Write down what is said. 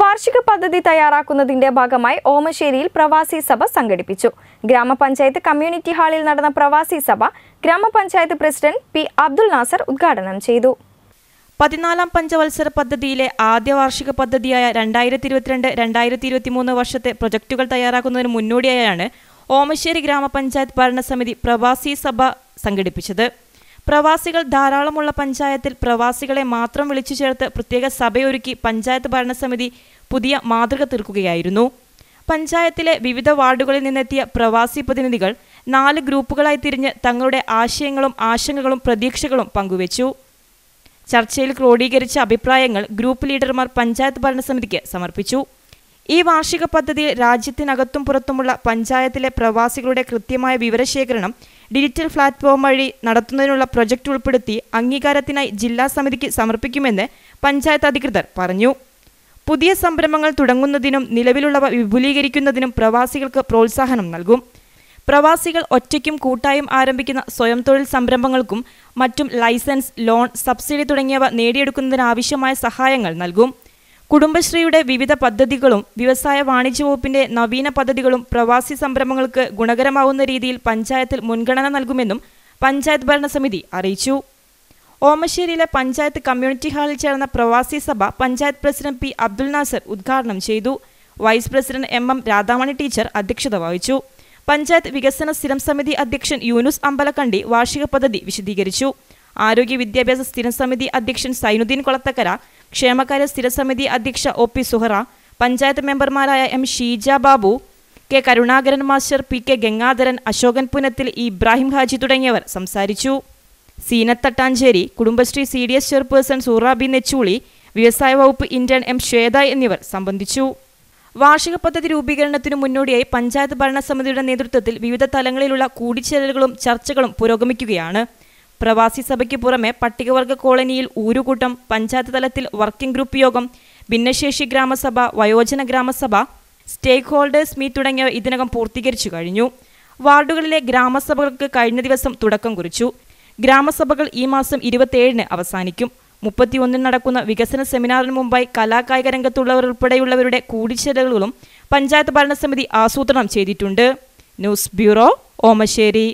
വാർഷിക പദ്ധതി തയ്യാറാക്കുന്നതിന്റെ ഭാഗമായി ഓമശ്ശേരിയിൽ പ്രവാസി സഭ സംഘടിപ്പിച്ചു ഗ്രാമപഞ്ചായത്ത് കമ്മ്യൂണിറ്റി ഹാളിൽ നടന്ന പ്രവാസി സഭ ഗ്രാമപഞ്ചായത്ത് പ്രസിഡന്റ് പി അബ്ദുൽ നാസർ ഉദ്ഘാടനം ചെയ്തു പതിനാലാം പഞ്ചവത്സര പദ്ധതിയിലെ ആദ്യ വാർഷിക പദ്ധതിയായ രണ്ടായിരത്തി ഇരുപത്തിരണ്ട് രണ്ടായിരത്തി ഇരുപത്തിമൂന്ന് വർഷത്തെ പ്രൊജക്ടുകൾ തയ്യാറാക്കുന്നതിന് മുന്നോടിയായാണ് ഓമശ്ശേരി ഗ്രാമപഞ്ചായത്ത് ഭരണസമിതി പ്രവാസി സഭ സംഘടിപ്പിച്ചത് പ്രവാസികൾ ധാരാളമുള്ള പഞ്ചായത്തിൽ പ്രവാസികളെ മാത്രം വിളിച്ചു ചേർത്ത് പ്രത്യേക സഭയൊരുക്കി പഞ്ചായത്ത് ഭരണസമിതി പുതിയ മാതൃക തീർക്കുകയായിരുന്നു പഞ്ചായത്തിലെ വിവിധ വാർഡുകളിൽ നിന്നെത്തിയ പ്രവാസി പ്രതിനിധികൾ നാല് ഗ്രൂപ്പുകളായി തിരിഞ്ഞ് തങ്ങളുടെ ആശയങ്ങളും ആശങ്കകളും പ്രതീക്ഷകളും പങ്കുവച്ചു ചർച്ചയിൽ ക്രോഡീകരിച്ച അഭിപ്രായങ്ങൾ ഗ്രൂപ്പ് ലീഡർമാർ പഞ്ചായത്ത് ഭരണസമിതിക്ക് സമർപ്പിച്ചു ഈ വാർഷിക പദ്ധതിയിൽ രാജ്യത്തിനകത്തും പുറത്തുമുള്ള പഞ്ചായത്തിലെ പ്രവാസികളുടെ കൃത്യമായ വിവരശേഖരണം ഡിജിറ്റൽ പ്ലാറ്റ്ഫോം വഴി നടത്തുന്നതിനുള്ള പ്രൊജക്ട് ഉൾപ്പെടുത്തി അംഗീകാരത്തിനായി ജില്ലാ സമിതിക്ക് സമർപ്പിക്കുമെന്ന് പഞ്ചായത്ത് അധികൃതർ പറഞ്ഞു പുതിയ സംരംഭങ്ങൾ തുടങ്ങുന്നതിനും നിലവിലുള്ളവ വിപുലീകരിക്കുന്നതിനും പ്രവാസികൾക്ക് പ്രോത്സാഹനം നൽകും പ്രവാസികൾ ഒറ്റയ്ക്കും കൂട്ടായും ആരംഭിക്കുന്ന സ്വയം തൊഴിൽ സംരംഭങ്ങൾക്കും മറ്റും ലൈസൻസ് ലോൺ സബ്സിഡി തുടങ്ങിയവ നേടിയെടുക്കുന്നതിനാവശ്യമായ സഹായങ്ങൾ നൽകും കുടുംബശ്രീയുടെ വിവിധ പദ്ധതികളും വ്യവസായ വാണിജ്യ വകുപ്പിന്റെ നവീന പദ്ധതികളും പ്രവാസി സംരംഭങ്ങൾക്ക് ഗുണകരമാവുന്ന രീതിയിൽ പഞ്ചായത്തിൽ മുൻഗണന നൽകുമെന്നും പഞ്ചായത്ത് ഭരണസമിതി അറിയിച്ചു ഓമശ്ശേരിയിലെ പഞ്ചായത്ത് കമ്മ്യൂണിറ്റി ഹാളിൽ ചേർന്ന പ്രവാസി സഭ പഞ്ചായത്ത് പ്രസിഡന്റ് പി അബ്ദുൽ നാസർ ഉദ്ഘാടനം ചെയ്തു vice president M M Radhamani teacher അധ്യക്ഷത വഹിച്ചു പഞ്ചായത്ത് വികസന സ്ഥിരം സമിതി അധ്യക്ഷൻ യൂനുസ് അമ്പലക്കണ്ടി വാർഷിക പദ്ധതി വിശദീകരിച്ചു ആരോഗ്യ വിദ്യാഭ്യാസ സ്ഥിരം സമിതി അധ്യക്ഷൻ സൈനുദ്ദീൻ കൊളത്തക്കര ക്ഷേമകാര്യ സ്ഥിരസമിതി അധ്യക്ഷ ഒ പി സുഹറ പഞ്ചായത്ത് മെമ്പർമാരായ M Sheeja Babu K Karunakaran master P K Gangadharan Ashokan Punathil Ibrahim Haji തുടങ്ങിയവർ സംസാരിച്ചു Seenath Thattancheri Kudumbashree C D S chairperson Soorabi Nechooli വ്യവസായ വകുപ്പ് ഇന്റേൺ എം ശ്വേത എന്നിവർ സംബന്ധിച്ചു വാർഷിക പദ്ധതി രൂപീകരണത്തിനു മുന്നോടിയായി പഞ്ചായത്ത് ഭരണസമിതിയുടെ നേതൃത്വത്തിൽ വിവിധ തലങ്ങളിലുള്ള കൂടിച്ചേരലുകളും ചർച്ചകളും പുരോഗമിക്കുകയാണ് പ്രവാസി സഭയ്ക്ക് പുറമെ പട്ടികവർഗ കോളനിയിൽ ഊരുകൂട്ടം പഞ്ചായത്ത് തലത്തിൽ വർക്കിംഗ് ഗ്രൂപ്പ് യോഗം ഭിന്നശേഷി ഗ്രാമസഭ വയോജന ഗ്രാമസഭ സ്റ്റേക്ക് ഹോൾഡേഴ്സ് മീറ്റ് തുടങ്ങിയവ ഇതിനകം പൂർത്തീകരിച്ചു കഴിഞ്ഞു വാർഡുകളിലെ ഗ്രാമസഭകൾക്ക് കഴിഞ്ഞ ദിവസം തുടക്കം കുറിച്ചു ഗ്രാമസഭകൾ ഈ മാസം ഇരുപത്തിയേഴിന് അവസാനിക്കും മുപ്പത്തിയൊന്നിന് നടക്കുന്ന വികസന സെമിനാറിന് മുമ്പായി കലാകായിക രംഗത്തുള്ളവർ ഉൾപ്പെടെയുള്ളവരുടെ കൂടിച്ചേരലുകളും പഞ്ചായത്ത് ഭരണസമിതി ആസൂത്രണം ചെയ്തിട്ടുണ്ട് ന്യൂസ് ബ്യൂറോ ഓമശ്ശേരി